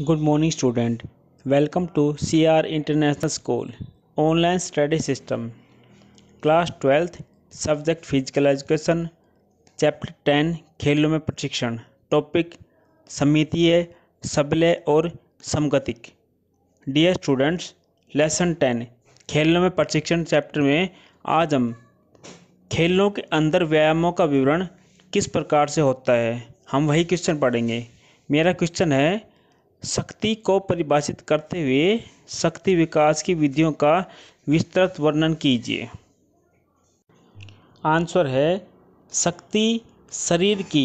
good morning student welcome to C R international school online study system class twelfth subject physical education chapter ten खेलों में प्रशिक्षण topic समिति सबले और समगतिक डियर स्टूडेंट्स लेसन टेन खेलों में प्रशिक्षण चैप्टर में आज हम खेलों के अंदर व्यायामों का विवरण किस प्रकार से होता है हम वही क्वेश्चन पढ़ेंगे मेरा क्वेश्चन है शक्ति को परिभाषित करते हुए शक्ति विकास की विधियों का विस्तृत वर्णन कीजिए आंसर है शक्ति शरीर की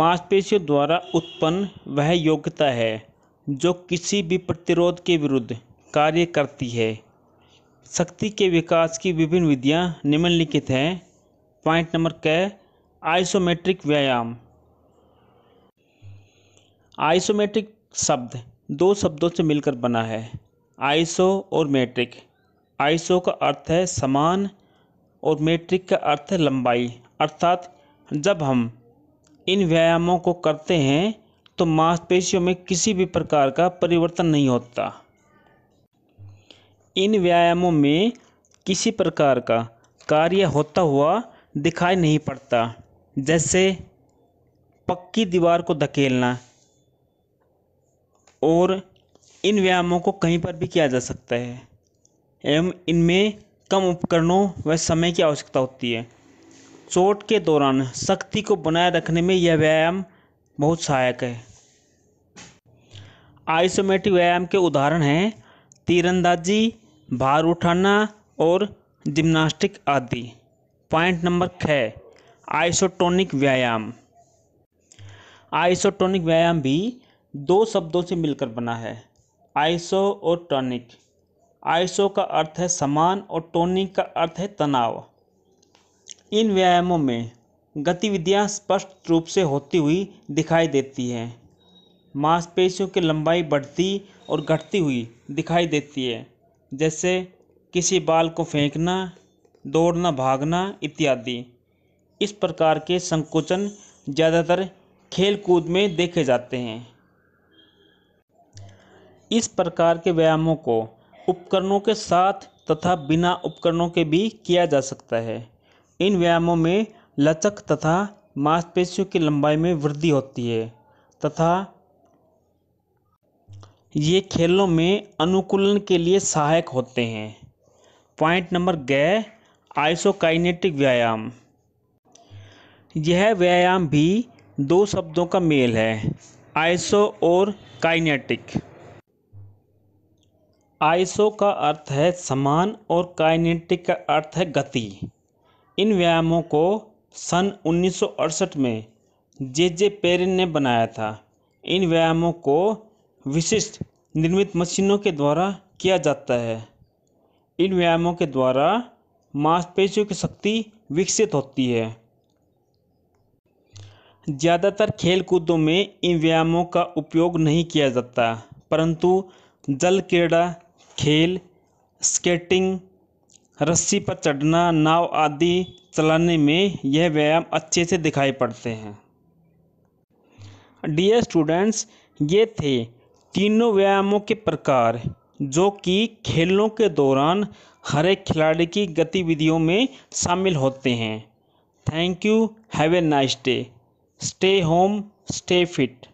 मांसपेशियों द्वारा उत्पन्न वह योग्यता है जो किसी भी प्रतिरोध के विरुद्ध कार्य करती है शक्ति के विकास की विभिन्न विधियां निम्नलिखित हैं पॉइंट नंबर क आइसोमेट्रिक व्यायाम आइसोमेट्रिक शब्द दो शब्दों से मिलकर बना है आइसो और मेट्रिक आइसो का अर्थ है समान और मेट्रिक का अर्थ है लंबाई अर्थात जब हम इन व्यायामों को करते हैं तो मांसपेशियों में किसी भी प्रकार का परिवर्तन नहीं होता इन व्यायामों में किसी प्रकार का कार्य होता हुआ दिखाई नहीं पड़ता जैसे पक्की दीवार को धकेलना और इन व्यायामों को कहीं पर भी किया जा सकता है एवं इनमें कम उपकरणों व समय की आवश्यकता होती है चोट के दौरान शक्ति को बनाए रखने में यह व्यायाम बहुत सहायक है आइसोमेटिक व्यायाम के उदाहरण हैं तीरंदाजी भार उठाना और जिम्नास्टिक आदि पॉइंट नंबर छः आइसोटोनिक व्यायाम आइसोटोनिक व्यायाम भी दो शब्दों से मिलकर बना है आइसो और टॉनिक आइसो का अर्थ है समान और टॉनिक का अर्थ है तनाव इन व्यायामों में गतिविधियां स्पष्ट रूप से होती हुई दिखाई देती हैं मांसपेशियों की लंबाई बढ़ती और घटती हुई दिखाई देती है जैसे किसी बाल को फेंकना दौड़ना भागना इत्यादि इस प्रकार के संकोचन ज़्यादातर खेल कूद में देखे जाते हैं इस प्रकार के व्यायामों को उपकरणों के साथ तथा बिना उपकरणों के भी किया जा सकता है इन व्यायामों में लचक तथा मांसपेशियों की लंबाई में वृद्धि होती है तथा ये खेलों में अनुकूलन के लिए सहायक होते हैं पॉइंट नंबर गए आइसोकाइनेटिक व्यायाम यह व्यायाम भी दो शब्दों का मेल है आइसो और काइनेटिक आइसो का अर्थ है समान और काइनेटिक का अर्थ है गति इन व्यायामों को सन उन्नीस में जे जे पेरिन ने बनाया था इन व्यायामों को विशिष्ट निर्मित मशीनों के द्वारा किया जाता है इन व्यायामों के द्वारा मांसपेशियों की शक्ति विकसित होती है ज़्यादातर खेल कूदों में इन व्यायामों का उपयोग नहीं किया जाता परंतु जल क्रीड़ा खेल स्केटिंग रस्सी पर चढ़ना नाव आदि चलाने में यह व्यायाम अच्छे से दिखाई पड़ते हैं डियर स्टूडेंट्स ये थे तीनों व्यायामों के प्रकार जो कि खेलों के दौरान हर एक खिलाड़ी की गतिविधियों में शामिल होते हैं thank you have a nice day stay home stay fit